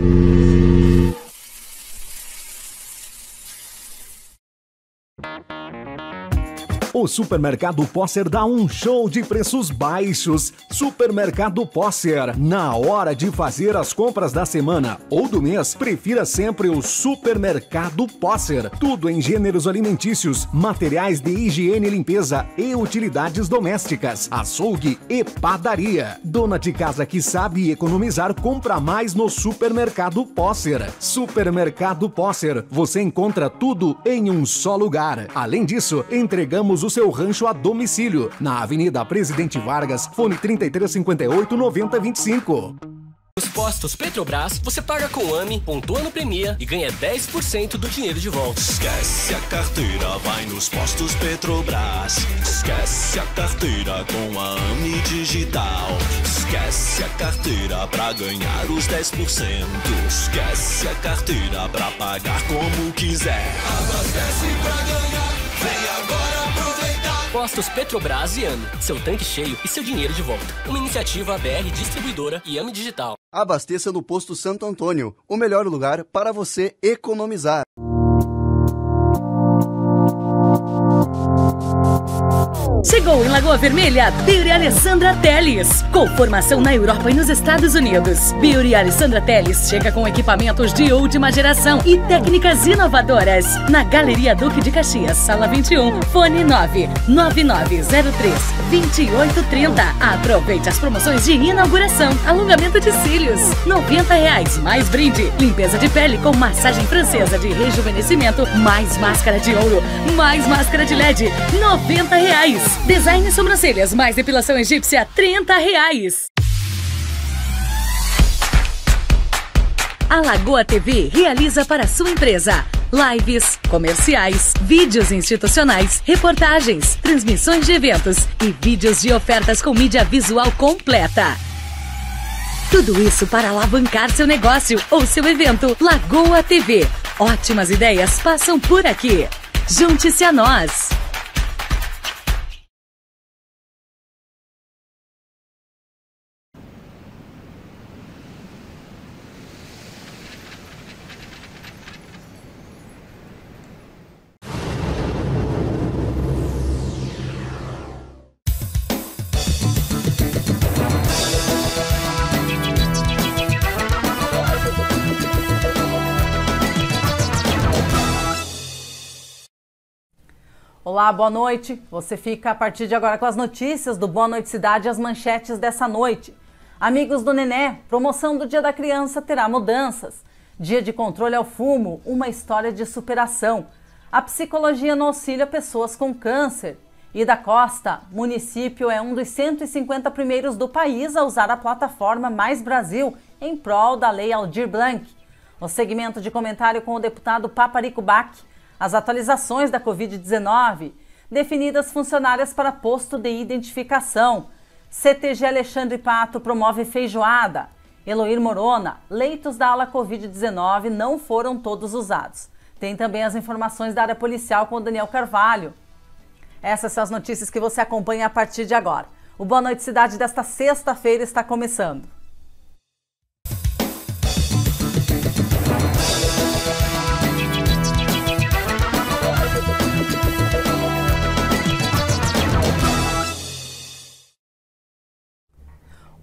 Mm-hmm. O Supermercado Posser dá um show de preços baixos. Supermercado Posser. Na hora de fazer as compras da semana ou do mês, prefira sempre o Supermercado Posser. Tudo em gêneros alimentícios, materiais de higiene e limpeza e utilidades domésticas, açougue e padaria. Dona de casa que sabe economizar, compra mais no Supermercado Posser. Supermercado Posser. Você encontra tudo em um só lugar. Além disso, entregamos o seu rancho a domicílio, na Avenida Presidente Vargas, fone 3358 9025. Nos postos Petrobras, você paga com AME, pontua no Premia e ganha 10% do dinheiro de volta. Esquece a carteira, vai nos postos Petrobras. Esquece a carteira com a AME Digital. Esquece a carteira pra ganhar os 10%. Esquece a carteira pra pagar como quiser. Abastece pra ganhar, vem agora. Postos Petrobras e AME. Seu tanque cheio e seu dinheiro de volta. Uma iniciativa BR Distribuidora e AME Digital. Abasteça no Posto Santo Antônio, o melhor lugar para você economizar. Chegou em Lagoa Vermelha Beauty Alessandra Teles, com formação na Europa e nos Estados Unidos. Beauty Alessandra Teles chega com equipamentos de última geração e técnicas inovadoras. Na Galeria Duque de Caxias, sala 21, fone 9 9903 2830. Aproveite as promoções de inauguração, alongamento de cílios, R$ reais mais brinde, limpeza de pele com massagem francesa de rejuvenescimento, mais máscara de ouro, mais máscara de LED, 90 90 reais. Design sobrancelhas mais depilação egípcia, 30 reais. A Lagoa TV realiza para sua empresa lives, comerciais, vídeos institucionais, reportagens, transmissões de eventos e vídeos de ofertas com mídia visual completa. Tudo isso para alavancar seu negócio ou seu evento. Lagoa TV. Ótimas ideias passam por aqui. Junte-se a nós. Olá, boa noite. Você fica a partir de agora com as notícias do Boa Noite Cidade e as manchetes dessa noite. Amigos do Nené, promoção do Dia da Criança terá mudanças. Dia de controle ao fumo, uma história de superação. A psicologia no auxílio a pessoas com câncer. E da Costa, município é um dos 150 primeiros do país a usar a plataforma Mais Brasil em prol da Lei Aldir Blanc. No segmento de comentário com o deputado Paparico Bach, as atualizações da Covid-19, definidas funcionárias para posto de identificação. CTG Alexandre Pato promove feijoada. Eloir Morona, leitos da ala Covid-19 não foram todos usados. Tem também as informações da área policial com Daniel Carvalho. Essas são as notícias que você acompanha a partir de agora. O Boa Noite Cidade desta sexta-feira está começando.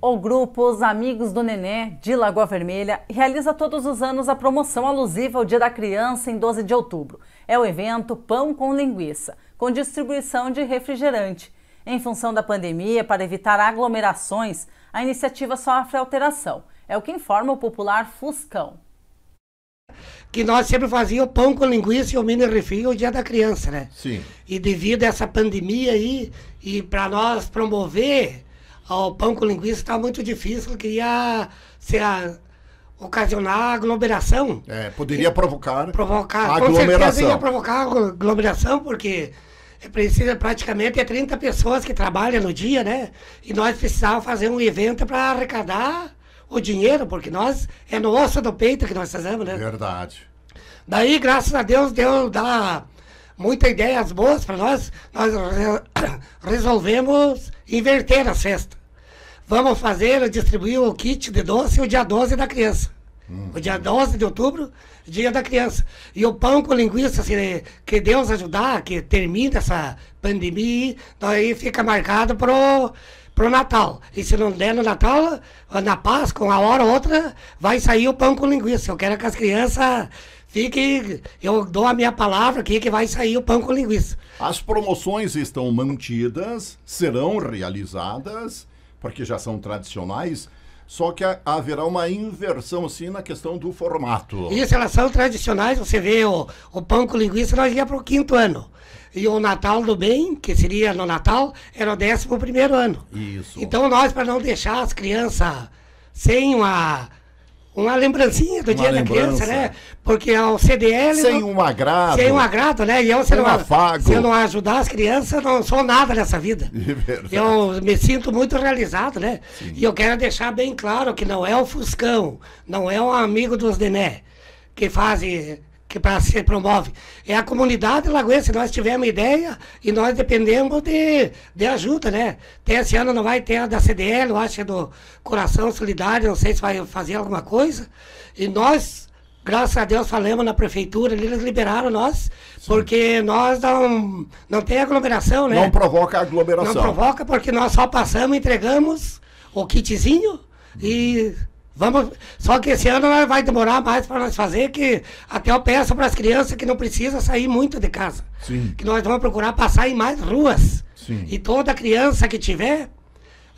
O grupo Os Amigos do Nenê, de Lagoa Vermelha, realiza todos os anos a promoção alusiva ao Dia da Criança em 12 de outubro. É o evento Pão com Linguiça, com distribuição de refrigerante. Em função da pandemia, para evitar aglomerações, a iniciativa sofre alteração. É o que informa o popular Fuscão que nós sempre fazíamos pão com linguiça e o mini refri o dia da criança, né? Sim. E devido a essa pandemia aí, e para nós promover o pão com linguiça está muito difícil, queria ser ocasionar aglomeração. É, poderia e, provocar, provocar aglomeração. Com certeza ia provocar aglomeração, porque é precisa praticamente é 30 pessoas que trabalham no dia, né? E nós precisávamos fazer um evento para arrecadar o dinheiro, porque nós é no osso do peito que nós fazemos, né? Verdade. Daí, graças a Deus, deu dá muitas ideias boas para nós. Nós resolvemos inverter a festa. Vamos fazer, distribuir o kit de doce o dia 12 da criança. O dia 12 uhum. de outubro, dia da criança. E o pão com linguiça, se, que Deus ajudar, que termine essa pandemia, daí fica marcado pro, pro Natal. E se não der no Natal, na Páscoa, uma hora ou outra, vai sair o pão com linguiça. Eu quero que as crianças fiquem eu dou a minha palavra aqui que vai sair o pão com linguiça. As promoções estão mantidas, serão realizadas porque já são tradicionais, só que haverá uma inversão, sim, na questão do formato. Isso, elas são tradicionais, você vê o, o pão com linguiça, nós ia para o quinto ano. E o Natal do Bem, que seria no Natal, era o décimo primeiro ano. Isso. Então nós, para não deixar as crianças sem uma uma lembrancinha do uma dia lembrança. da criança, né? Porque ao CDL. Sem não... um agrado. Sem um agrado, né? E eu, se, um não, se eu não ajudar as crianças, não sou nada nessa vida. É eu me sinto muito realizado, né? Sim. E eu quero deixar bem claro que não é o Fuscão, não é o amigo dos Dené, que fazem que pra, se promove. É a comunidade lagoense, nós tivemos ideia e nós dependemos de, de ajuda, né? Tem, esse ano não vai ter a da CDL, eu acho é do Coração Solidário, não sei se vai fazer alguma coisa. E nós, graças a Deus, falamos na prefeitura, eles liberaram nós, Sim. porque nós não, não tem aglomeração, né? Não provoca aglomeração. Não provoca, porque nós só passamos, entregamos o kitzinho e Vamos, só que esse ano vai demorar mais para nós fazer, que até eu peço para as crianças que não precisa sair muito de casa. Sim. Que nós vamos procurar passar em mais ruas. Sim. E toda criança que tiver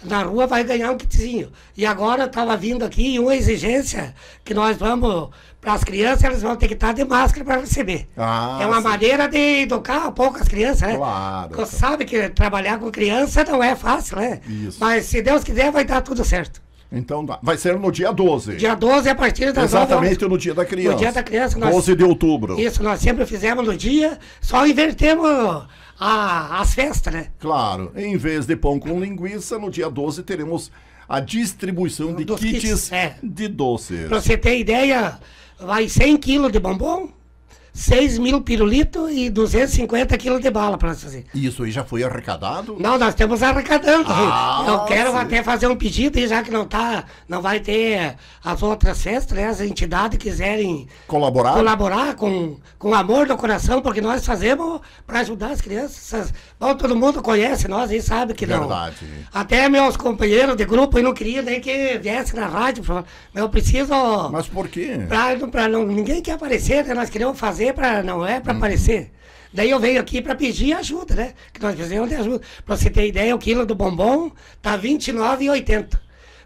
na rua vai ganhar um kitzinho. E agora estava vindo aqui uma exigência que nós vamos, para as crianças, elas vão ter que estar tá de máscara para receber. Ah, é uma sim. maneira de educar um pouco as crianças, né? Claro. Porque sabe que trabalhar com criança não é fácil, né? Isso. Mas se Deus quiser, vai dar tudo certo. Então tá. Vai ser no dia 12. Dia 12 a partir das Exatamente no dia da criança. No dia da criança. Nós, 12 de outubro. Isso, nós sempre fizemos no dia, só invertemos a, as festas, né? Claro. Em vez de pão com linguiça, no dia 12 teremos a distribuição de Dos kits, kits é. de doces. Pra você ter ideia, vai 100 quilos de bombom, 6 mil pirulitos e 250 quilos de bala para nós fazer. Isso, aí já foi arrecadado? Não, nós estamos arrecadando. Ah, eu quero sim. até fazer um pedido, e já que não tá, não vai ter as outras festas, né? As entidades quiserem colaborar, colaborar com, com amor no coração, porque nós fazemos para ajudar as crianças. Bom, todo mundo conhece nós e sabe que Verdade. não. Até meus companheiros de grupo eu não queria nem que viesse na rádio. Eu preciso. Mas por quê? Para não, ninguém quer aparecer, né? Nós queremos fazer para não é, para hum. aparecer. Daí eu venho aqui para pedir ajuda, né? Que nós precisamos de ajuda. Para você ter ideia, o quilo do bombom tá 29,80.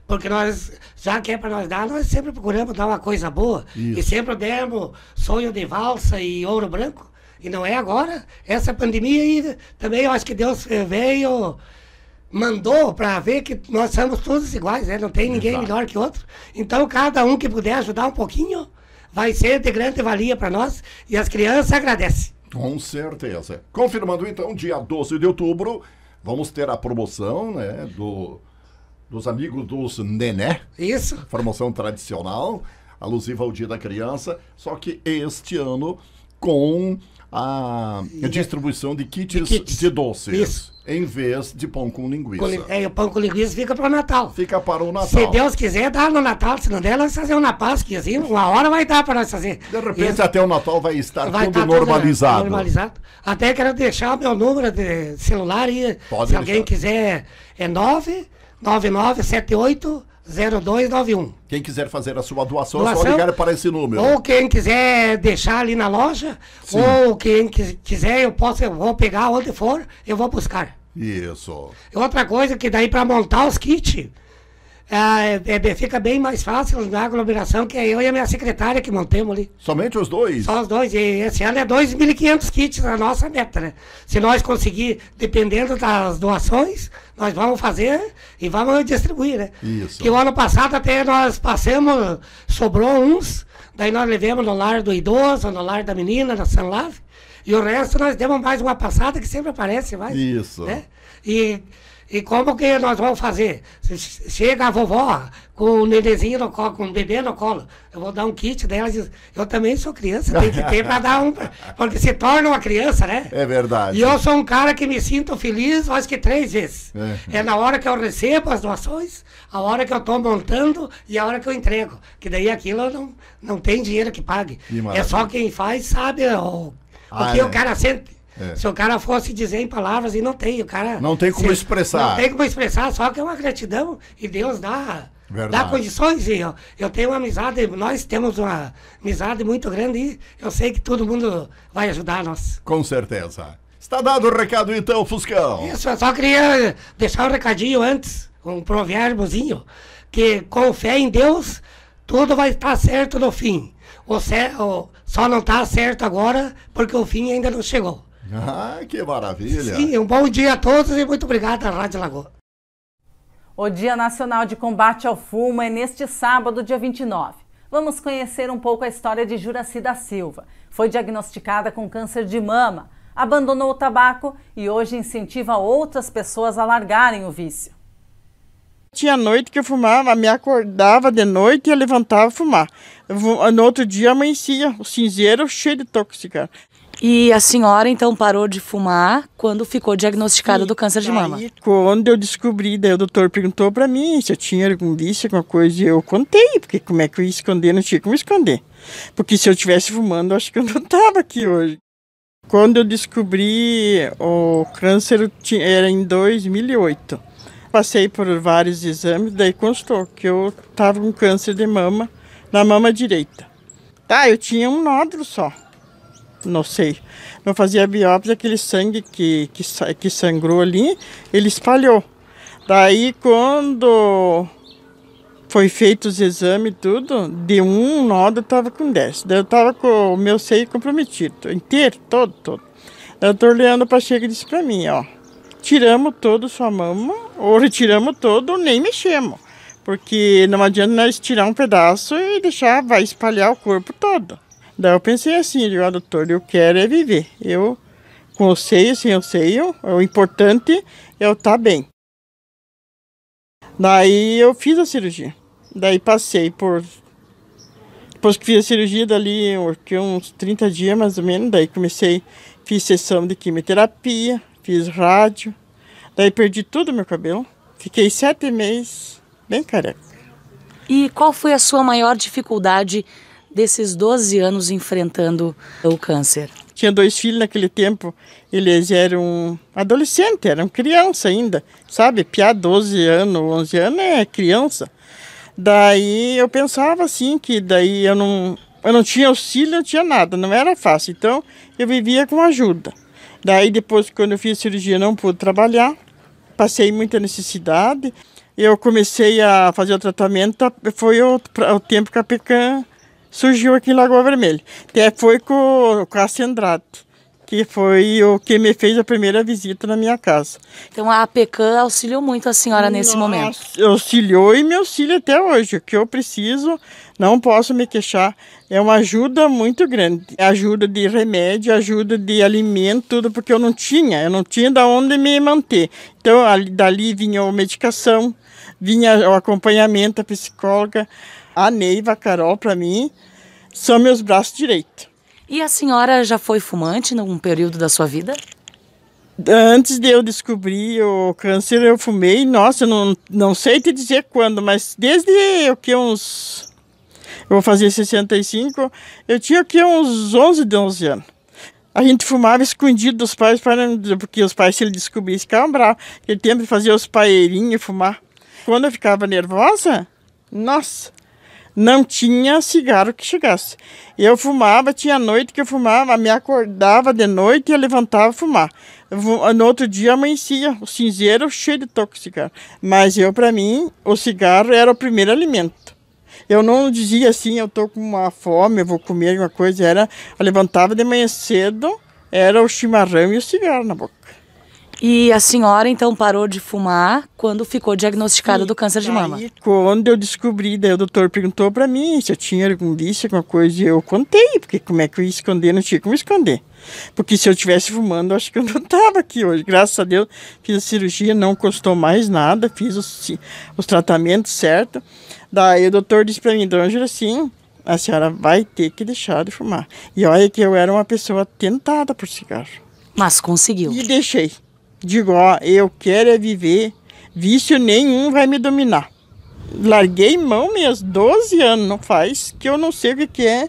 Porque nós, já que é para nós dar, nós sempre procuramos dar uma coisa boa. Isso. E sempre demos sonho de valsa e ouro branco. E não é agora. É essa pandemia aí também eu acho que Deus eh, veio mandou para ver que nós somos todos iguais, né? Não tem ninguém Exato. melhor que outro. Então, cada um que puder ajudar um pouquinho, vai ser de grande valia para nós e as crianças agradecem. Com certeza. Confirmando então, dia 12 de outubro, vamos ter a promoção né, do, dos amigos dos Nené. Isso. Promoção tradicional, alusiva ao Dia da Criança, só que este ano com a é- distribuição de kits de, kits. de doces. Isso. Em vez de pão com linguiça. Com, é, o pão com linguiça fica para o Natal. Fica para o Natal. Se Deus quiser, dá no Natal. Se não der, nós fazemos na Páscoa. Assim, uma hora vai dar para nós fazer. De repente, Isso. até o Natal vai estar vai tudo tá normalizado. normalizado. Até quero deixar o meu número de celular. E, Pode se deixar. alguém quiser, é 99978 0291. Quem quiser fazer a sua doação, doação, é só ligar para esse número. Ou quem quiser deixar ali na loja, Sim. ou quem quiser, eu posso, eu vou pegar onde for, eu vou buscar. Isso. Outra coisa que daí para montar os kits, ah, é, é, fica bem mais fácil na aglomeração, que é eu e a minha secretária que mantemos ali. Somente os dois? Só os dois. E esse ano é 2.500 kits a nossa meta, né? Se nós conseguir, dependendo das doações, nós vamos fazer e vamos distribuir, né? Isso. Que o ano passado até nós passamos, sobrou uns, daí nós levamos no lar do idoso, no lar da menina, na Sanlave, e o resto nós demos mais uma passada que sempre aparece mais. Isso. Né? E e como que nós vamos fazer? Chega a vovó com o nenenzinho no colo, com o bebê no colo, eu vou dar um kit dela. Diz, eu também sou criança, tem que ter para dar um. Porque se torna uma criança, né? É verdade. E eu sou um cara que me sinto feliz, acho que três vezes. É. é na hora que eu recebo as doações, a hora que eu estou montando e a hora que eu entrego. Que daí aquilo não, não tem dinheiro que pague. Que é só quem faz sabe o, ah, o que é. o cara sente. É. Se o cara fosse dizer em palavras, e não tem, o cara. Não tem como se, expressar. Não tem como expressar, só que é uma gratidão e Deus dá. Dá condições, eu, eu tenho uma amizade, nós temos uma amizade muito grande e eu sei que todo mundo vai ajudar nós. Com certeza. Está dado o recado então, Fuscão. Isso, eu só queria deixar um recadinho antes, um provérbiozinho, que com fé em Deus, tudo vai estar certo no fim. O, céu, só não está certo agora porque o fim ainda não chegou. Ah, que maravilha! Sim, um bom dia a todos e muito obrigado à Rádio Lagoa. O Dia Nacional de Combate ao Fumo é neste sábado, dia 29. Vamos conhecer um pouco a história de Juraci da Silva. Foi diagnosticada com câncer de mama, abandonou o tabaco e hoje incentiva outras pessoas a largarem o vício. Tinha noite que eu fumava, me acordava de noite e levantava fumar. No outro dia amanhecia o cinzeiro cheio de tóxica. E a senhora então parou de fumar quando ficou diagnosticada Sim, do câncer de mama? quando eu descobri, daí o doutor perguntou para mim se eu tinha algum vício, alguma coisa, e eu contei, porque como é que eu ia esconder? Não tinha como esconder. Porque se eu tivesse fumando, acho que eu não tava aqui hoje. Quando eu descobri o câncer era em 2008. Passei por vários exames, daí constou que eu tava com câncer de mama na mama direita. Tá, eu tinha um nódulo só não sei. Não fazia biópsia, aquele sangue que, que, que sangrou ali, ele espalhou. Daí quando foi feito os exames tudo, de um nó eu tava com 10. Daí eu tava com o meu seio comprometido, inteiro, todo, todo. Daí o doutor Leandro Pacheco disse pra mim, ó, tiramos todo sua mama, ou retiramos todo, nem mexemos. Porque não adianta nós tirar um pedaço e deixar, vai espalhar o corpo todo. Daí eu pensei assim, digo, ah, doutor, eu quero é viver. Eu, com o seio, sem o seio, o importante é eu estar tá bem. Daí eu fiz a cirurgia. Daí passei por. Depois que fiz a cirurgia, dali uns 30 dias mais ou menos. Daí comecei, fiz sessão de quimioterapia, fiz rádio. Daí perdi tudo meu cabelo. Fiquei sete meses bem careca. E qual foi a sua maior dificuldade desses 12 anos enfrentando o câncer. Tinha dois filhos naquele tempo, eles eram adolescentes, eram criança ainda, sabe? Piar 12 anos, 11 anos é criança. Daí eu pensava assim que daí eu não, eu não tinha auxílio, não tinha nada, não era fácil. Então eu vivia com ajuda. Daí depois quando eu fiz cirurgia não pude trabalhar, passei muita necessidade. Eu comecei a fazer o tratamento, foi o, o tempo que a PECAM surgiu aqui em Lagoa Vermelha. Até foi com, o Cássio Andrade que foi o que me fez a primeira visita na minha casa. Então a APECAM auxiliou muito a senhora nesse Nossa, momento. Auxiliou e me auxilia até hoje. O que eu preciso, não posso me queixar. É uma ajuda muito grande. É ajuda de remédio, ajuda de alimento, tudo, porque eu não tinha, eu não tinha de onde me manter. Então ali, dali vinha a medicação, vinha o acompanhamento, a psicóloga a Neiva, a Carol, para mim, são meus braços direitos. E a senhora já foi fumante em algum período da sua vida? Antes de eu descobrir o câncer, eu fumei. Nossa, eu não, não sei te dizer quando, mas desde o que uns. Eu vou fazer 65, eu tinha aqui uns 11, de anos. A gente fumava escondido dos pais, para porque os pais, se ele descobrisse, ficavam é bravos. Ele tempo fazer os paeirinhos fumar. Quando eu ficava nervosa, nossa, não tinha cigarro que chegasse. Eu fumava, tinha noite que eu fumava, me acordava de noite e levantava fumar. No outro dia amanhecia o cinzeiro cheio de toco de cigarro. Mas eu, para mim, o cigarro era o primeiro alimento. Eu não dizia assim, eu tô com uma fome, eu vou comer alguma coisa. Era, eu levantava de manhã cedo, era o chimarrão e o cigarro na boca. E a senhora então parou de fumar quando ficou diagnosticada Sim, do câncer de mama? Aí, quando eu descobri, daí o doutor perguntou para mim se eu tinha algum vício, alguma coisa, e eu contei, porque como é que eu ia esconder? Não tinha como esconder. Porque se eu tivesse fumando, acho que eu não estava aqui hoje. Graças a Deus, fiz a cirurgia, não custou mais nada, fiz os, os tratamentos certo. Daí o doutor disse para mim, Dona sim, a senhora vai ter que deixar de fumar. E olha que eu era uma pessoa tentada por cigarro. Mas conseguiu. E deixei. Digo, ó, eu quero é viver, vício nenhum vai me dominar. Larguei mão mesmo, 12 anos não faz, que eu não sei o que é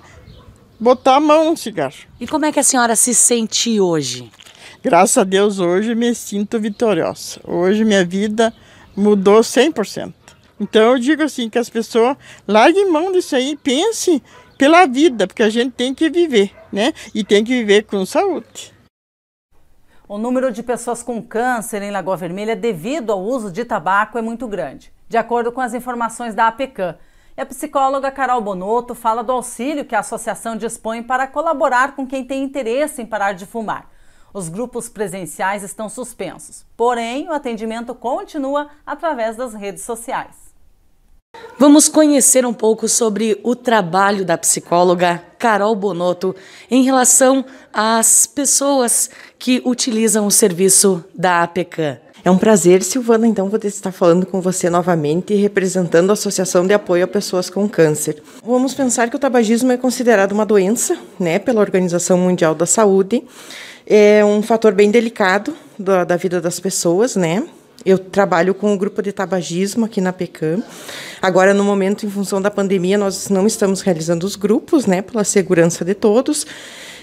botar a mão no cigarro. E como é que a senhora se sente hoje? Graças a Deus, hoje me sinto vitoriosa. Hoje minha vida mudou 100%. Então eu digo assim, que as pessoas larguem mão disso aí, pensem pela vida, porque a gente tem que viver, né? E tem que viver com saúde. O número de pessoas com câncer em Lagoa Vermelha devido ao uso de tabaco é muito grande, de acordo com as informações da APCAM. E a psicóloga Carol Bonotto fala do auxílio que a associação dispõe para colaborar com quem tem interesse em parar de fumar. Os grupos presenciais estão suspensos, porém, o atendimento continua através das redes sociais. Vamos conhecer um pouco sobre o trabalho da psicóloga Carol Bonotto em relação às pessoas que utilizam o serviço da APECAM. É um prazer, Silvana, então, poder estar falando com você novamente representando a Associação de Apoio a Pessoas com Câncer. Vamos pensar que o tabagismo é considerado uma doença, né, pela Organização Mundial da Saúde. É um fator bem delicado da, da vida das pessoas, né? Eu trabalho com o grupo de tabagismo aqui na PECAM. Agora, no momento, em função da pandemia, nós não estamos realizando os grupos, né, pela segurança de todos.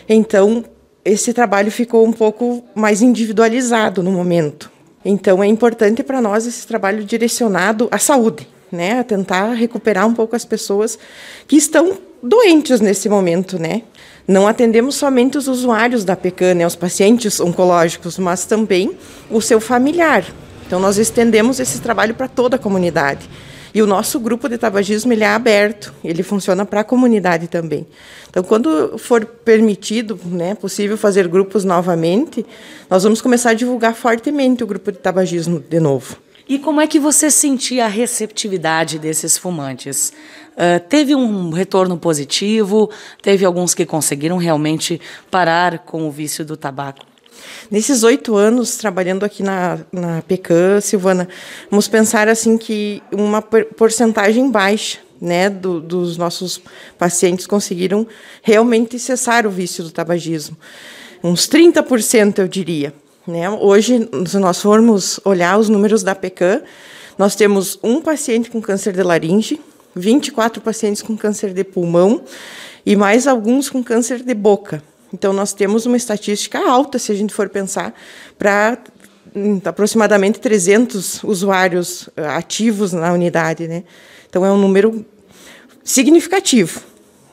Então, esse trabalho ficou um pouco mais individualizado no momento. Então, é importante para nós esse trabalho direcionado à saúde, né, a tentar recuperar um pouco as pessoas que estão doentes nesse momento, né? Não atendemos somente os usuários da PECAN, né, os pacientes oncológicos, mas também o seu familiar, então, nós estendemos esse trabalho para toda a comunidade. E o nosso grupo de tabagismo ele é aberto, ele funciona para a comunidade também. Então, quando for permitido, né, possível fazer grupos novamente, nós vamos começar a divulgar fortemente o grupo de tabagismo de novo. E como é que você sentia a receptividade desses fumantes? Uh, teve um retorno positivo? Teve alguns que conseguiram realmente parar com o vício do tabaco? Nesses oito anos trabalhando aqui na, na PECAM, Silvana, vamos pensar assim que uma porcentagem baixa né, do, dos nossos pacientes conseguiram realmente cessar o vício do tabagismo. Uns 30%, eu diria. Né? Hoje, se nós formos olhar os números da PECAM, nós temos um paciente com câncer de laringe, 24 pacientes com câncer de pulmão e mais alguns com câncer de boca. Então, nós temos uma estatística alta, se a gente for pensar, para hum, aproximadamente 300 usuários eh, ativos na unidade. Né? Então, é um número significativo,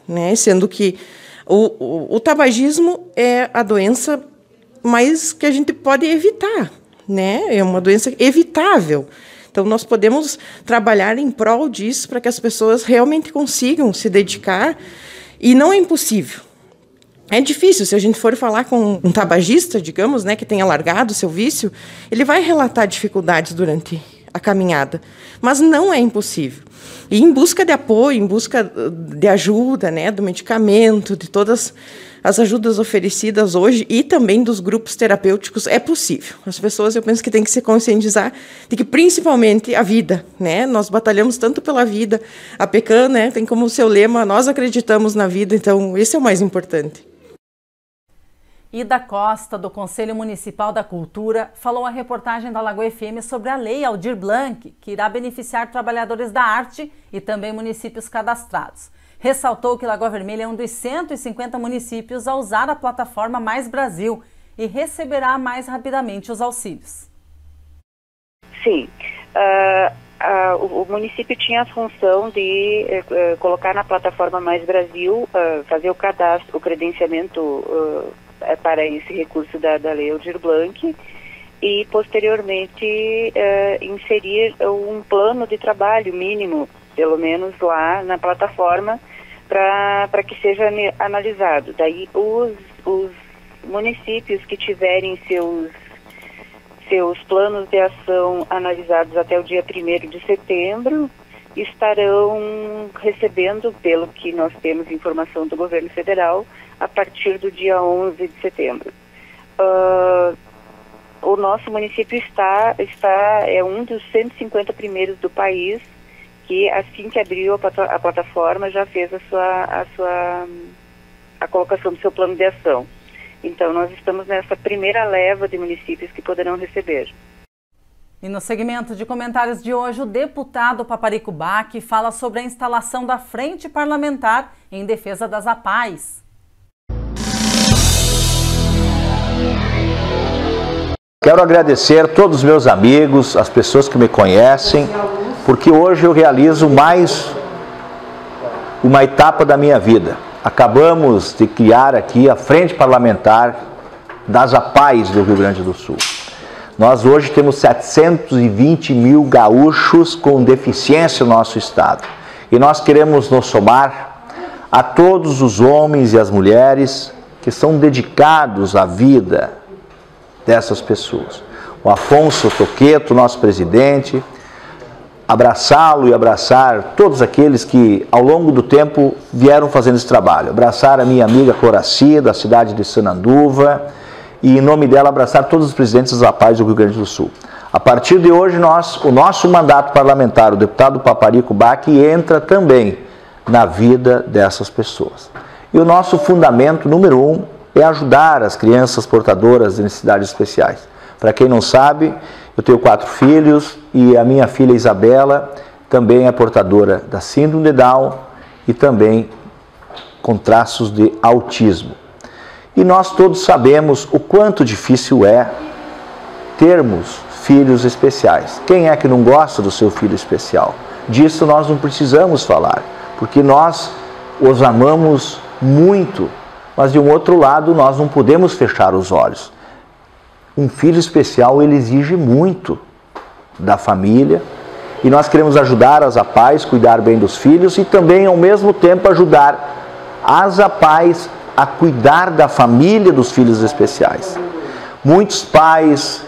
né? sendo que o, o, o tabagismo é a doença mais que a gente pode evitar. Né? É uma doença evitável. Então, nós podemos trabalhar em prol disso para que as pessoas realmente consigam se dedicar. E não é impossível. É difícil, se a gente for falar com um tabagista, digamos, né, que tenha largado seu vício, ele vai relatar dificuldades durante a caminhada, mas não é impossível. E em busca de apoio, em busca uh, de ajuda, né, do medicamento, de todas as ajudas oferecidas hoje e também dos grupos terapêuticos é possível. As pessoas, eu penso que têm que se conscientizar de que principalmente a vida, né? Nós batalhamos tanto pela vida. A PECAN, né, tem como seu lema, nós acreditamos na vida, então esse é o mais importante. Ida Costa, do Conselho Municipal da Cultura, falou à reportagem da Lagoa FM sobre a Lei Aldir Blanc, que irá beneficiar trabalhadores da arte e também municípios cadastrados. Ressaltou que Lagoa Vermelha é um dos 150 municípios a usar a plataforma Mais Brasil e receberá mais rapidamente os auxílios. Sim. Uh... Uh, o, município tinha a função de uh, colocar na plataforma Mais Brasil, uh, fazer o cadastro, o credenciamento eh, para esse recurso da, da Lei Aldir Blanc e posteriormente eh, inserir um plano de trabalho mínimo, pelo menos lá na plataforma, para que seja analisado. Daí os, os municípios que tiverem seus, seus planos de ação analisados até o dia 1 de setembro, estarão recebendo, pelo que nós temos informação do governo federal, a partir do dia 11 de setembro. Uh, o nosso município está, está é um dos 150 primeiros do país que assim que abriu a, plataforma já fez a sua a sua a colocação do seu plano de ação. Então nós estamos nessa primeira leva de municípios que poderão receber. E no segmento de comentários de hoje, o deputado Paparico Baque fala sobre a instalação da Frente Parlamentar em defesa das APAES. Quero agradecer a todos os meus amigos, as pessoas que me conhecem, porque hoje eu realizo mais uma etapa da minha vida. Acabamos de criar aqui a Frente Parlamentar das APAES do Rio Grande do Sul. Nós hoje temos 720 mil gaúchos com deficiência no nosso estado. E nós queremos nos somar a todos os homens e as mulheres que são dedicados à vida dessas pessoas. O Afonso Toqueto, nosso presidente, abraçá-lo e abraçar todos aqueles que ao longo do tempo vieram fazendo esse trabalho. Abraçar a minha amiga Coraci, da cidade de Sananduva, e, em nome dela, abraçar todos os presidentes da paz do Rio Grande do Sul. A partir de hoje, nós, o nosso mandato parlamentar, o deputado Paparico Bach, entra também na vida dessas pessoas. E o nosso fundamento número um é ajudar as crianças portadoras de necessidades especiais. Para quem não sabe, eu tenho quatro filhos e a minha filha Isabela também é portadora da síndrome de Down e também com traços de autismo. E nós todos sabemos o quanto difícil é termos filhos especiais. Quem é que não gosta do seu filho especial? Disso nós não precisamos falar, porque nós os amamos muito, mas de um outro lado nós não podemos fechar os olhos. Um filho especial ele exige muito da família e nós queremos ajudar as apais, cuidar bem dos filhos e também ao mesmo tempo ajudar as apais a cuidar da família dos filhos especiais. Muitos pais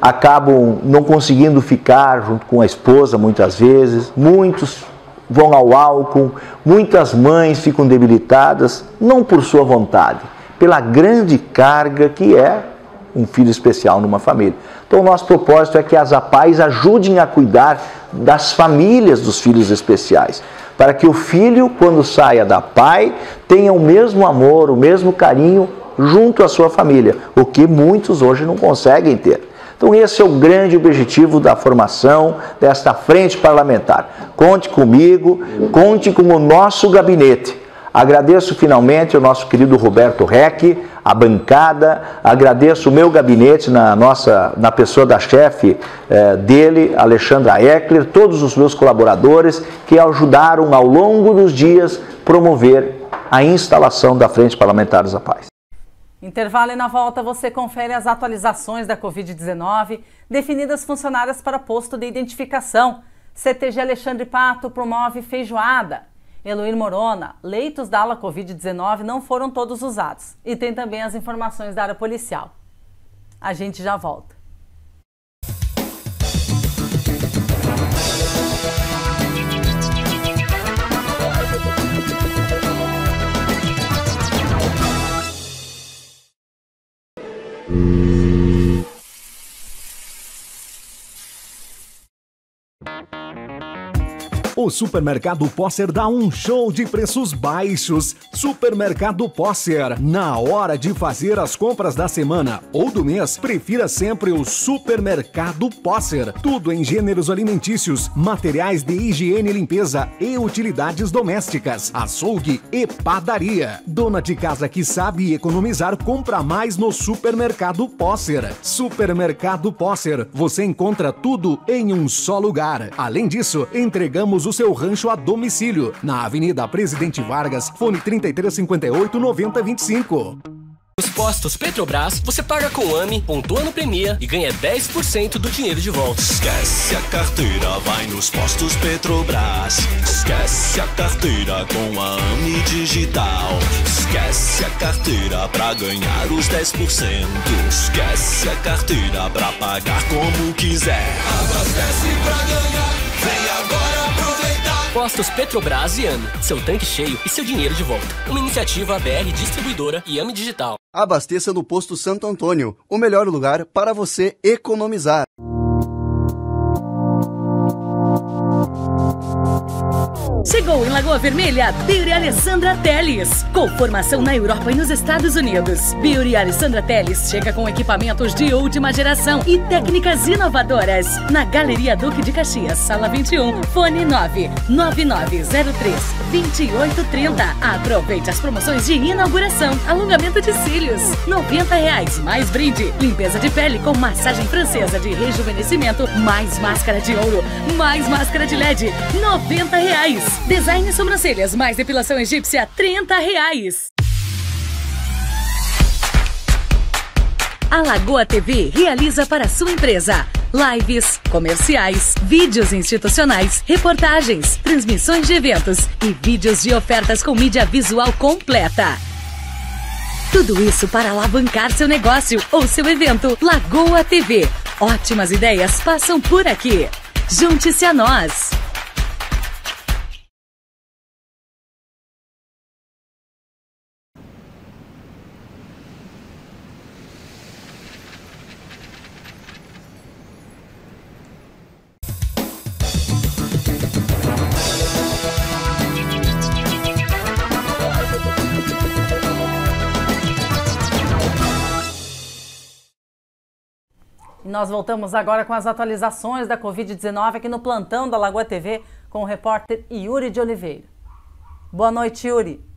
acabam não conseguindo ficar junto com a esposa muitas vezes, muitos vão ao álcool, muitas mães ficam debilitadas, não por sua vontade, pela grande carga que é um filho especial numa família. Então, o nosso propósito é que as APAES ajudem a cuidar das famílias dos filhos especiais para que o filho, quando saia da pai, tenha o mesmo amor, o mesmo carinho junto à sua família, o que muitos hoje não conseguem ter. Então, esse é o grande objetivo da formação desta frente parlamentar. Conte comigo, conte com o nosso gabinete. Agradeço finalmente ao nosso querido Roberto Reck a bancada, agradeço o meu gabinete na nossa, na pessoa da chefe eh, dele, Alexandra Eckler, todos os meus colaboradores que ajudaram ao longo dos dias promover a instalação da Frente Parlamentares da Paz. Intervalo e na volta você confere as atualizações da Covid-19, definidas funcionárias para posto de identificação. CTG Alexandre Pato promove feijoada. Eloir Morona, leitos da ala Covid-19 não foram todos usados. E tem também as informações da área policial. A gente já volta. Hum. O Supermercado Posser dá um show de preços baixos. Supermercado Posser. Na hora de fazer as compras da semana ou do mês, prefira sempre o Supermercado Posser. Tudo em gêneros alimentícios, materiais de higiene e limpeza e utilidades domésticas, açougue e padaria. Dona de casa que sabe economizar, compra mais no Supermercado Posser. Supermercado Posser. Você encontra tudo em um só lugar. Além disso, entregamos o seu rancho a domicílio. Na Avenida Presidente Vargas, fone 3358 9025. Nos postos Petrobras, você paga com pontua no Premia e ganha 10% do dinheiro de volta. Esquece a carteira, vai nos postos Petrobras. Esquece a carteira com a AMI Digital. Esquece a carteira pra ganhar os 10%. Esquece a carteira pra pagar como quiser. Abastece pra ganhar. Postos Petrobras e AME. Seu tanque cheio e seu dinheiro de volta. Uma iniciativa BR Distribuidora e AME Digital. Abasteça no Posto Santo Antônio, o melhor lugar para você economizar. Chegou em Lagoa Vermelha, Beauty Alessandra Teles. Com formação na Europa e nos Estados Unidos. Beauty Alessandra Teles chega com equipamentos de última geração e técnicas inovadoras. Na Galeria Duque de Caxias, sala 21, fone 9 9903 2830. Aproveite as promoções de inauguração. Alongamento de cílios, R$ reais mais brinde. Limpeza de pele com massagem francesa de rejuvenescimento, mais máscara de ouro, mais máscara de LED, R$ reais. Design sobrancelhas mais depilação egípcia, 30 reais. A Lagoa TV realiza para sua empresa lives, comerciais, vídeos institucionais, reportagens, transmissões de eventos e vídeos de ofertas com mídia visual completa. Tudo isso para alavancar seu negócio ou seu evento. Lagoa TV. Ótimas ideias passam por aqui. Junte-se a nós. E nós voltamos agora com as atualizações da Covid-19 aqui no plantão da Lagoa TV com o repórter Yuri de Oliveira. Boa noite, Yuri.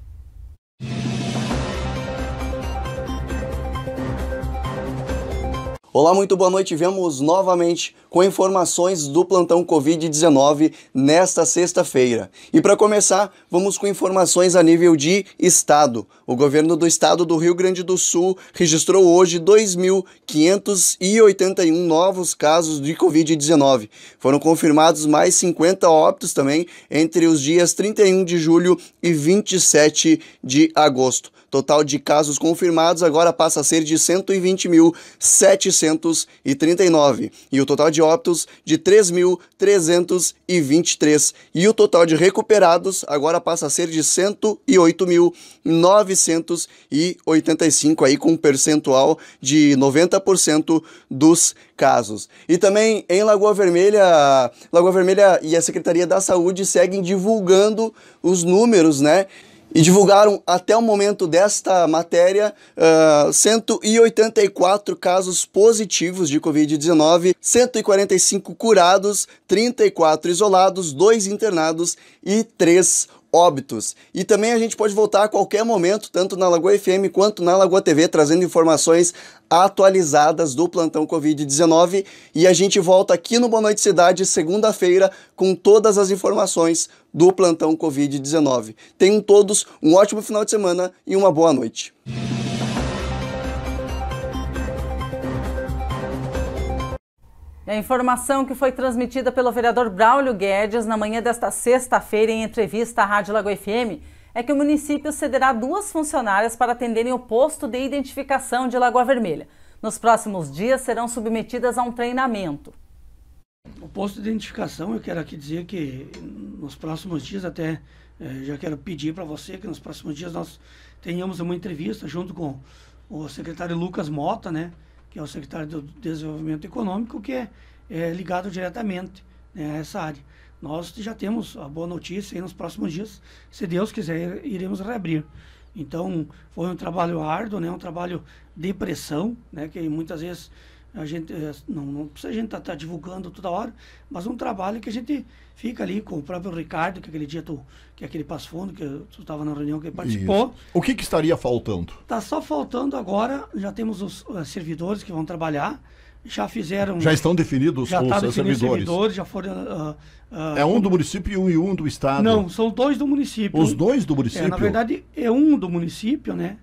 Olá, muito boa noite. Vemos novamente com informações do plantão Covid-19 nesta sexta-feira. E para começar, vamos com informações a nível de estado. O governo do estado do Rio Grande do Sul registrou hoje 2.581 novos casos de Covid-19. Foram confirmados mais 50 óbitos também entre os dias 31 de julho e 27 de agosto. Total de casos confirmados agora passa a ser de 120.739 e o total de óbitos de 3.323 e o total de recuperados agora passa a ser de 108.985 aí com um percentual de 90% dos casos. E também em Lagoa Vermelha, Lagoa Vermelha e a Secretaria da Saúde seguem divulgando os números, né, e divulgaram até o momento desta matéria uh, ah, 184 casos positivos de Covid-19, 145 curados, 34 isolados, 2 internados e 3 óbitos. E também a gente pode voltar a qualquer momento, tanto na Lagoa FM quanto na Lagoa TV, trazendo informações atualizadas do plantão Covid-19. E a gente volta aqui no Boa Noite Cidade, segunda-feira, com todas as informações do plantão Covid-19. Tenham todos um ótimo final de semana e uma boa noite. É a informação que foi transmitida pelo vereador Braulio Guedes na manhã desta sexta-feira em entrevista à Rádio Lagoa FM é que o município cederá duas funcionárias para atenderem o posto de identificação de Lagoa Vermelha. Nos próximos dias serão submetidas a um treinamento. O posto de identificação, eu quero aqui dizer que nos próximos dias, até eh, já quero pedir para você que nos próximos dias nós tenhamos uma entrevista junto com o secretário Lucas Mota, né? que é o secretário do Desenvolvimento Econômico, que é, é ligado diretamente né, a essa área. Nós já temos a boa notícia e nos próximos dias, se Deus quiser, iremos reabrir. Então, foi um trabalho árduo, né, um trabalho de pressão, né, que muitas vezes a gente é, não, não precisa a gente estar tá, tá divulgando toda hora, mas um trabalho que a gente fica ali com o próprio Ricardo, que aquele dia tu, que aquele passo fundo, que tu estava na reunião que ele participou. Isso. O que, que estaria faltando? Está só faltando agora, já temos os, eh, servidores que vão trabalhar, já fizeram. Já estão definidos já os tá servidores. servidores. Já foram. Uh, uh, é um do município e um do estado. Não, são dois do município. Os dois do município. É, na verdade, é um do município, né?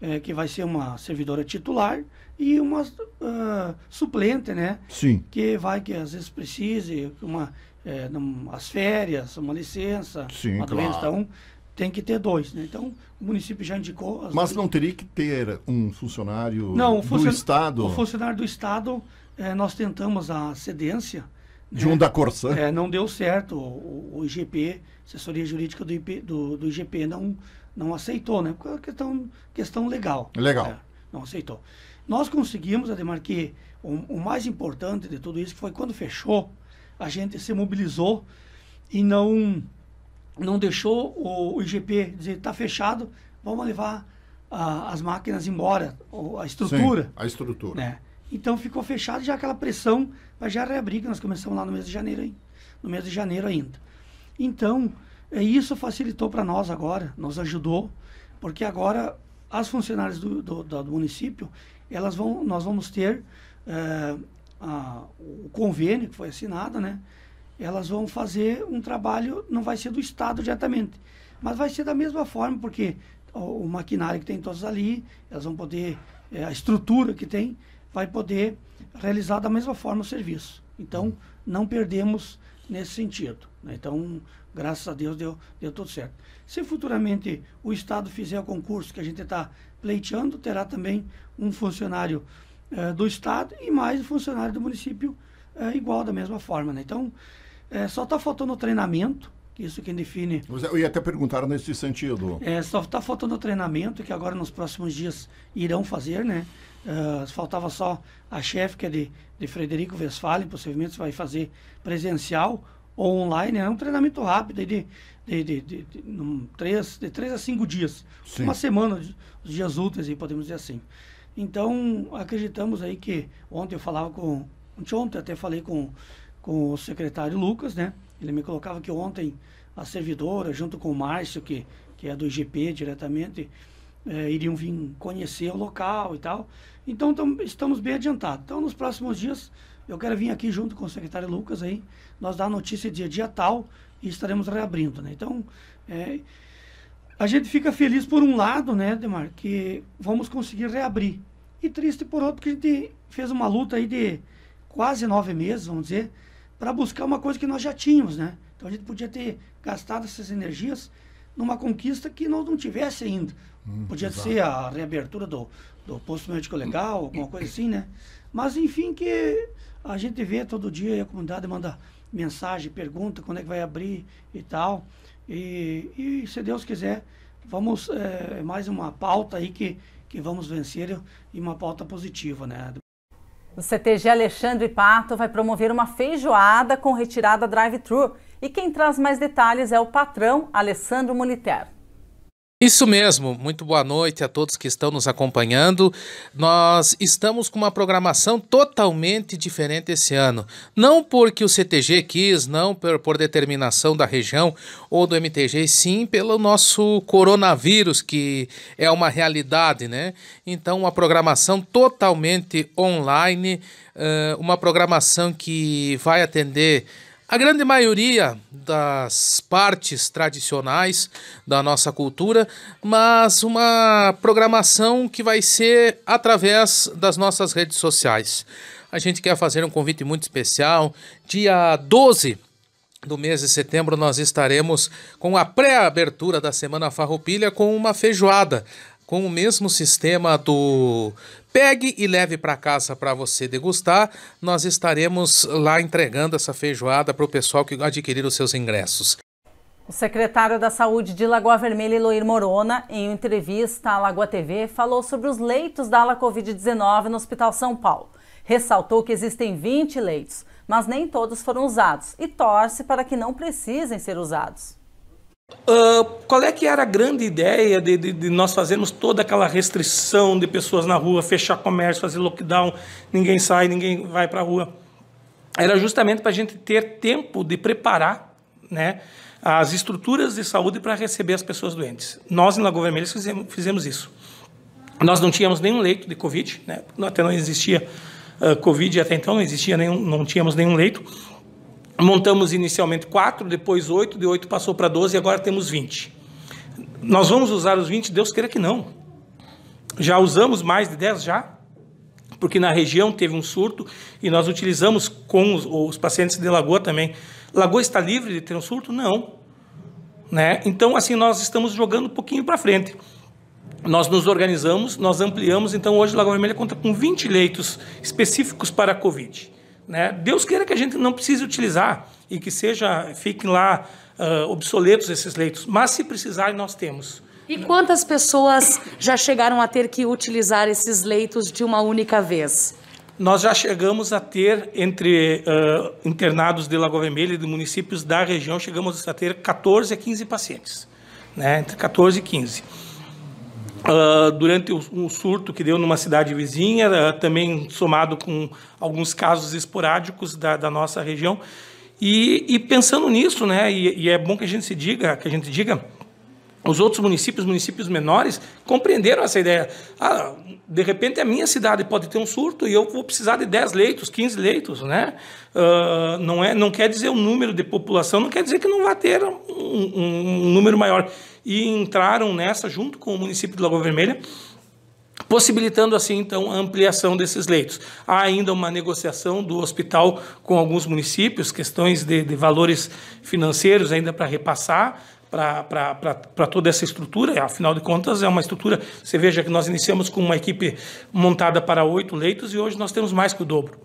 é, que vai ser uma servidora titular e uma uh, suplente, né? Sim. Que vai que às vezes precise uma é, num, as férias, uma licença, Sim, uma doença, então tem que ter dois, né? Então o município já indicou. Mas não teria que ter um funcionário não, funcion... do estado. O funcionário do estado é, nós tentamos a cedência. De né? um da Corsã. É, não deu certo. O, o IGP, assessoria jurídica do, IP, do, do IGP, não não aceitou, né? Porque é questão, questão legal. Legal. Né? Não aceitou. Nós conseguimos, Ademar, que o, o, mais importante de tudo isso foi quando fechou, a gente se mobilizou e não não deixou o, o IGP dizer está fechado, vamos levar a, as máquinas embora, a estrutura. Sim, a estrutura. Né? Então ficou fechado já aquela pressão para já reabrir, que nós começamos lá no mês de janeiro, no mês de janeiro ainda. Então, e é, isso facilitou para nós agora, nos ajudou, porque agora as funcionárias do, do, do município, elas vão, nós vamos ter é, a, o convênio que foi assinado, né? Elas vão fazer um trabalho, não vai ser do Estado diretamente, mas vai ser da mesma forma, porque o, o maquinário que tem todos ali, elas vão poder, é, a estrutura que tem, vai poder realizar da mesma forma o serviço. Então, não perdemos nesse sentido. Né? Então, graças a Deus deu, deu tudo certo. Se futuramente o Estado fizer o concurso que a gente está pleiteando, terá também um funcionário eh, do Estado e mais um funcionário do município eh, igual, da mesma forma. Né? Então, eh, só está faltando o treinamento que isso que define. Eu ia até perguntar nesse sentido. É, só está faltando o treinamento, que agora nos próximos dias irão fazer, né? Uh, faltava só a chefe, que é de, de Frederico Westphalen, possivelmente vai fazer presencial ou online. É um treinamento rápido, de, de, de, de, três, de três a cinco dias. Sim. Uma semana, os dias úteis, podemos dizer assim. Então, acreditamos aí que ontem eu falava com. Ontem, ontem até falei com, com o secretário Lucas, né? Ele me colocava que ontem a servidora, junto com o Márcio, que, que é do IGP diretamente, é, iriam vir conhecer o local e tal. Então tam, estamos bem adiantados. Então nos próximos dias eu quero vir aqui junto com o secretário Lucas aí, nós dar a notícia dia dia tal e estaremos reabrindo, né? Então é, a gente fica feliz por um lado, né, Demar, que vamos conseguir reabrir e triste por outro que a gente fez uma luta aí de quase nove meses, vamos dizer, para buscar uma coisa que nós já tínhamos, né? Então a gente podia ter gastado essas energias numa conquista que nós não tivesse ainda. Hum, podia exato. ser a reabertura do, do posto médico legal, alguma coisa assim, né? Mas enfim, que a gente vê todo dia a comunidade manda mensagem, pergunta quando é que vai abrir e tal. E, e se Deus quiser, vamos é, mais uma pauta aí que, que vamos vencer e uma pauta positiva, né? O CTG Alexandre Pato vai promover uma feijoada com retirada drive-thru. E quem traz mais detalhes é o patrão Alessandro Moliter. Isso mesmo, muito boa noite a todos que estão nos acompanhando. Nós estamos com uma programação totalmente diferente esse ano. Não porque o CTG quis, não por, por determinação da região ou do MTG, sim pelo nosso coronavírus, que é uma realidade, né? Então, uma programação totalmente online, uma programação que vai atender a grande maioria das partes tradicionais da nossa cultura, mas uma programação que vai ser através das nossas redes sociais. A gente quer fazer um convite muito especial. Dia 12 do mês de setembro nós estaremos com a pré-abertura da Semana Farroupilha com uma feijoada, com o mesmo sistema do Pegue e leve para casa para você degustar. Nós estaremos lá entregando essa feijoada para o pessoal que adquirir os seus ingressos. O secretário da Saúde de Lagoa Vermelha, Eloir Morona, em entrevista à Lagoa TV, falou sobre os leitos da ala Covid-19 no Hospital São Paulo. Ressaltou que existem 20 leitos, mas nem todos foram usados e torce para que não precisem ser usados. Uh, qual é que era a grande ideia de, de, de, nós fazermos toda aquela restrição de pessoas na rua, fechar comércio, fazer lockdown, ninguém sai, ninguém vai para a rua? Era justamente para a gente ter tempo de preparar né, as estruturas de saúde para receber as pessoas doentes. Nós, em Lagoa Vermelha, fizemos, fizemos isso. Nós não tínhamos nenhum leito de Covid, né, até não existia uh, Covid, até então não existia, nenhum, não tínhamos nenhum leito montamos inicialmente quatro, depois oito, de oito passou para 12 e agora temos 20. Nós vamos usar os 20, Deus queira que não. Já usamos mais de 10 já, porque na região teve um surto e nós utilizamos com os, os pacientes de Lagoa também. Lagoa está livre de ter um surto? Não. Né? Então, assim, nós estamos jogando um pouquinho para frente. Nós nos organizamos, nós ampliamos, então hoje Lagoa Vermelha conta com 20 leitos específicos para a Covid. Né? Deus queira que a gente não precise utilizar e que seja fiquem lá uh, obsoletos esses leitos, mas se precisar nós temos. E quantas pessoas já chegaram a ter que utilizar esses leitos de uma única vez? Nós já chegamos a ter, entre uh, internados de Lagoa Vermelha e de municípios da região, chegamos a ter 14 a 15 pacientes, né? entre 14 e 15. Uh, durante um surto que deu numa cidade vizinha, uh, também somado com alguns casos esporádicos da, da nossa região. E, e, pensando nisso, né, e, e, é bom que a gente se diga, que a gente diga, os outros municípios, municípios menores, compreenderam essa ideia. Ah, de repente a minha cidade pode ter um surto e eu vou precisar de 10 leitos, 15 leitos, né? Uh, não, é, não quer dizer o número de população, não quer dizer que não vá ter um, um, um número maior e entraram nessa junto com o município de Lagoa Vermelha possibilitando assim então a ampliação desses leitos. Há ainda uma negociação do hospital com alguns municípios, questões de, de valores financeiros ainda para repassar, para toda essa estrutura. É, afinal de contas, é uma estrutura. Você veja que nós iniciamos com uma equipe montada para oito leitos e hoje nós temos mais que o dobro.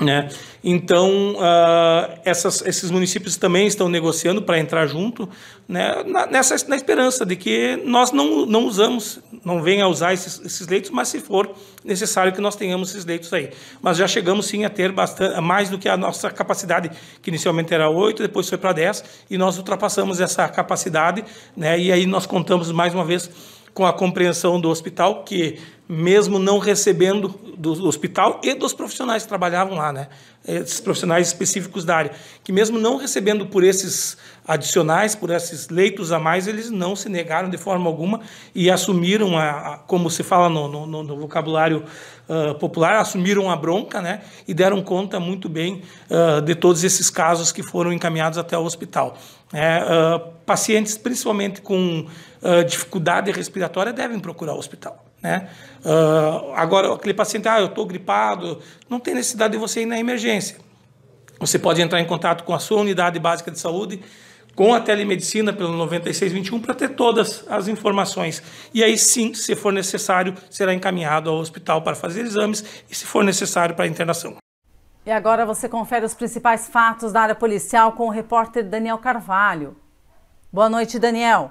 Né? Então, uh, essas, esses municípios também estão negociando para entrar junto, né? na, nessa, na esperança de que nós não, não usamos, não venha a usar esses, esses, leitos, mas se for necessário que nós tenhamos esses leitos aí. Mas já chegamos sim a ter bastante, mais do que a nossa capacidade, que inicialmente era 8, depois foi para 10, e nós ultrapassamos essa capacidade, né? e aí nós contamos mais uma vez com a compreensão do hospital que, mesmo não recebendo do hospital e dos profissionais que trabalhavam lá, né? esses profissionais específicos da área, que mesmo não recebendo por esses adicionais, por esses leitos a mais, eles não se negaram de forma alguma e assumiram, a, a como se fala no, no, no vocabulário uh, popular, assumiram a bronca né, e deram conta muito bem uh, de todos esses casos que foram encaminhados até o hospital. É, uh, pacientes, principalmente com dificuldade respiratória, devem procurar o hospital. Né? Uh, agora, aquele paciente, ah, eu estou gripado, não tem necessidade de você ir na emergência. Você pode entrar em contato com a sua unidade básica de saúde, com a telemedicina pelo 9621, para ter todas as informações. E aí sim, se for necessário, será encaminhado ao hospital para fazer exames e, se for necessário, para internação. E agora você confere os principais fatos da área policial com o repórter Daniel Carvalho. Boa noite, Daniel.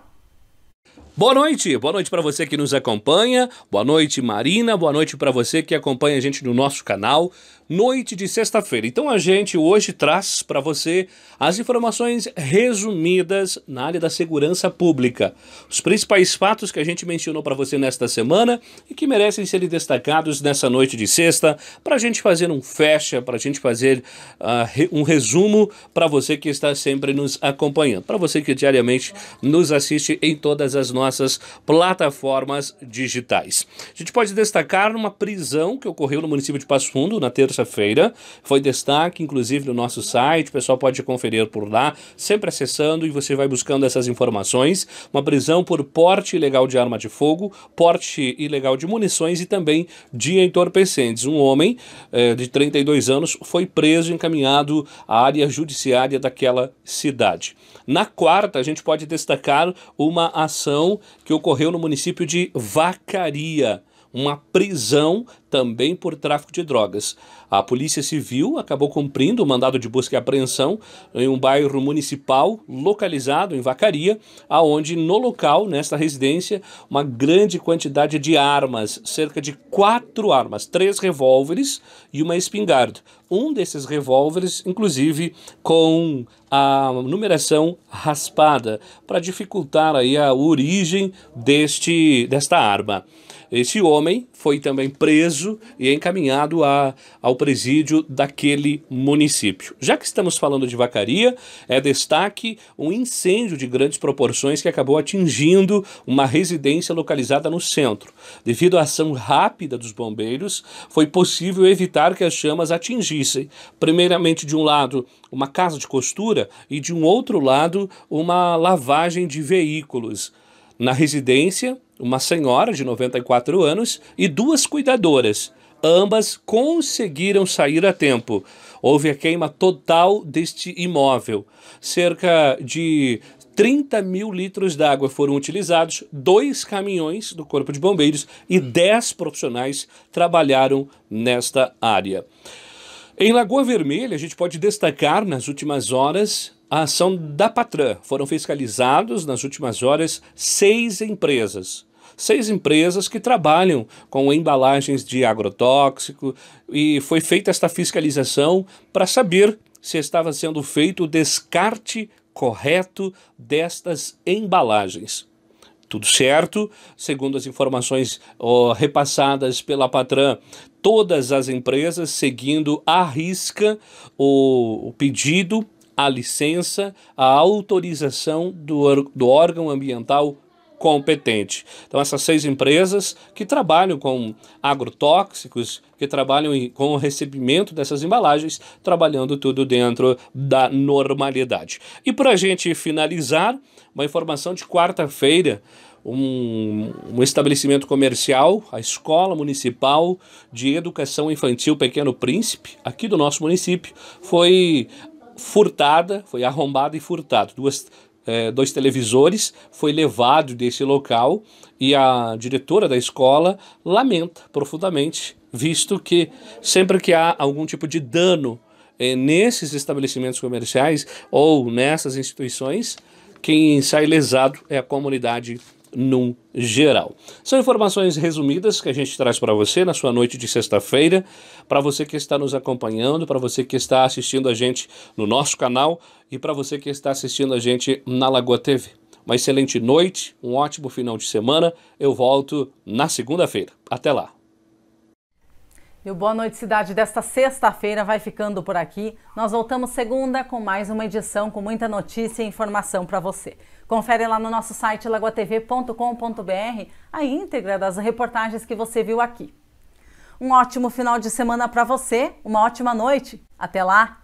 Boa noite, boa noite para você que nos acompanha, boa noite Marina, boa noite para você que acompanha a gente no nosso canal, noite de sexta-feira. Então a gente hoje traz para você as informações resumidas na área da segurança pública. Os principais fatos que a gente mencionou para você nesta semana e que merecem ser destacados nessa noite de sexta, para a gente fazer um fecha, para a gente fazer uh, um resumo para você que está sempre nos acompanhando, para você que diariamente nos assiste em todas as nossas plataformas digitais. A gente pode destacar uma prisão que ocorreu no município de Passo Fundo na terça terça-feira. Foi destaque, inclusive, no nosso site. O pessoal pode conferir por lá, sempre acessando e você vai buscando essas informações. Uma prisão por porte ilegal de arma de fogo, porte ilegal de munições e também de entorpecentes. Um homem eh, de 32 anos foi preso e encaminhado à área judiciária daquela cidade. Na quarta, a gente pode destacar uma ação que ocorreu no município de Vacaria uma prisão também por tráfico de drogas. A Polícia Civil acabou cumprindo o mandado de busca e apreensão em um bairro municipal localizado em Vacaria, aonde no local, nesta residência, uma grande quantidade de armas, cerca de quatro armas, três revólveres e uma espingarda. Um desses revólveres, inclusive, com a numeração raspada, para dificultar aí a origem deste, desta arma. Esse homem foi também preso e encaminhado a, ao presídio daquele município. Já que estamos falando de vacaria, é destaque um incêndio de grandes proporções que acabou atingindo uma residência localizada no centro. Devido à ação rápida dos bombeiros, foi possível evitar que as chamas atingissem, primeiramente de um lado, uma casa de costura e de um outro lado, uma lavagem de veículos. Na residência, uma senhora de 94 anos e duas cuidadoras. Ambas conseguiram sair a tempo. Houve a queima total deste imóvel. Cerca de 30 mil litros d'água foram utilizados, dois caminhões do Corpo de Bombeiros e 10 profissionais trabalharam nesta área. Em Lagoa Vermelha, a gente pode destacar nas últimas horas a ação da Patran. Foram fiscalizados nas últimas horas seis empresas. Seis empresas que trabalham com embalagens de agrotóxico e foi feita esta fiscalização para saber se estava sendo feito o descarte correto destas embalagens. Tudo certo, segundo as informações oh, repassadas pela Patran, todas as empresas seguindo à risca o, o pedido a licença, a autorização do, do órgão ambiental competente. Então, essas seis empresas que trabalham com agrotóxicos, que trabalham com o recebimento dessas embalagens, trabalhando tudo dentro da normalidade. E para a gente finalizar, uma informação de quarta-feira. Um, um, estabelecimento comercial, a Escola Municipal de Educação Infantil Pequeno Príncipe, aqui do nosso município, foi furtada, foi arrombado e furtado. Duas, é, dois televisores, foi levado desse local e a diretora da escola lamenta profundamente, visto que sempre que há algum tipo de dano é, nesses estabelecimentos comerciais ou nessas instituições, quem sai lesado é a comunidade num geral. São informações resumidas que a gente traz para você na sua noite de sexta-feira, para você que está nos acompanhando, para você que está assistindo a gente no nosso canal e para você que está assistindo a gente na Lagoa TV. Uma excelente noite, um ótimo final de semana. Eu volto na segunda-feira. Até lá. E o Boa Noite Cidade desta sexta-feira vai ficando por aqui. Nós voltamos segunda com mais uma edição com muita notícia e informação para você. Confere lá no nosso site lagoatv.com.br a íntegra das reportagens que você viu aqui. Um ótimo final de semana para você, uma ótima noite. Até lá!